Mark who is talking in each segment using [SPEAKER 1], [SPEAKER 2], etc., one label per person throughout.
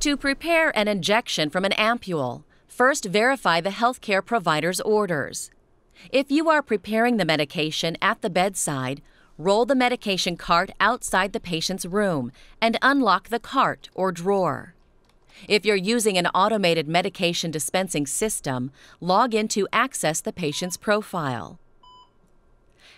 [SPEAKER 1] To prepare an injection from an ampule, first verify the healthcare provider's orders. If you are preparing the medication at the bedside, roll the medication cart outside the patient's room and unlock the cart or drawer. If you're using an automated medication dispensing system, log in to access the patient's profile.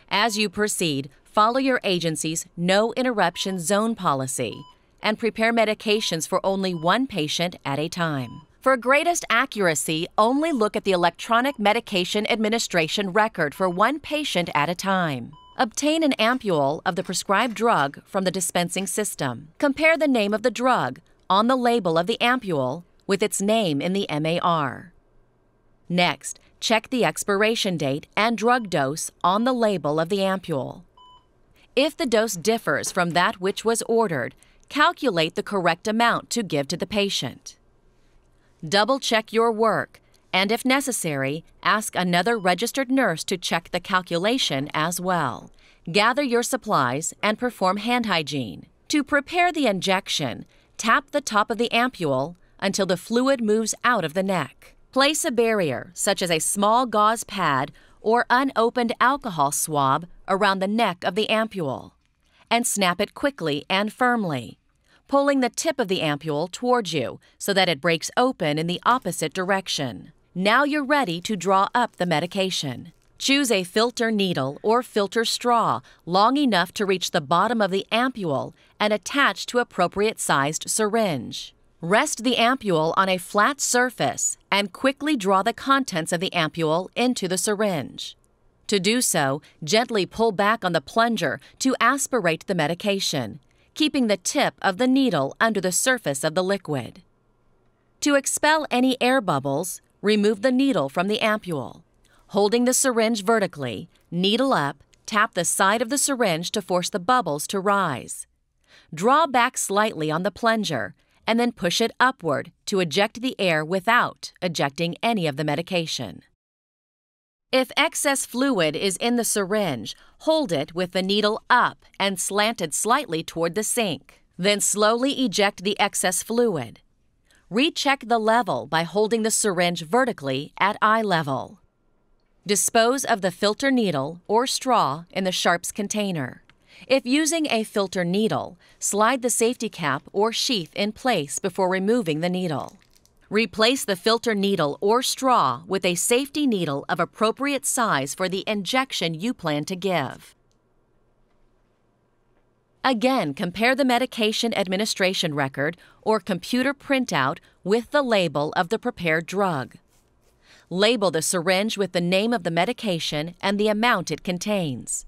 [SPEAKER 1] As you proceed, follow your agency's no interruption zone policy and prepare medications for only one patient at a time. For greatest accuracy, only look at the electronic medication administration record for one patient at a time. Obtain an ampule of the prescribed drug from the dispensing system. Compare the name of the drug on the label of the ampule with its name in the MAR. Next, check the expiration date and drug dose on the label of the ampule. If the dose differs from that which was ordered, Calculate the correct amount to give to the patient. Double check your work, and if necessary, ask another registered nurse to check the calculation as well. Gather your supplies and perform hand hygiene. To prepare the injection, tap the top of the ampule until the fluid moves out of the neck. Place a barrier, such as a small gauze pad or unopened alcohol swab, around the neck of the ampule and snap it quickly and firmly pulling the tip of the ampule towards you so that it breaks open in the opposite direction. Now you're ready to draw up the medication. Choose a filter needle or filter straw long enough to reach the bottom of the ampule and attach to appropriate sized syringe. Rest the ampule on a flat surface and quickly draw the contents of the ampule into the syringe. To do so, gently pull back on the plunger to aspirate the medication keeping the tip of the needle under the surface of the liquid. To expel any air bubbles, remove the needle from the ampule. Holding the syringe vertically, needle up, tap the side of the syringe to force the bubbles to rise. Draw back slightly on the plunger and then push it upward to eject the air without ejecting any of the medication. If excess fluid is in the syringe, hold it with the needle up and slanted slightly toward the sink. Then slowly eject the excess fluid. Recheck the level by holding the syringe vertically at eye level. Dispose of the filter needle or straw in the sharps container. If using a filter needle, slide the safety cap or sheath in place before removing the needle. Replace the filter needle or straw with a safety needle of appropriate size for the injection you plan to give. Again, compare the medication administration record or computer printout with the label of the prepared drug. Label the syringe with the name of the medication and the amount it contains.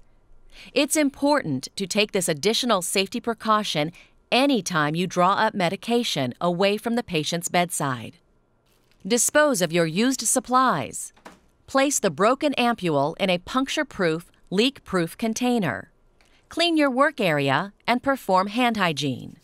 [SPEAKER 1] It's important to take this additional safety precaution anytime you draw up medication away from the patient's bedside. Dispose of your used supplies. Place the broken ampule in a puncture proof, leak proof container. Clean your work area and perform hand hygiene.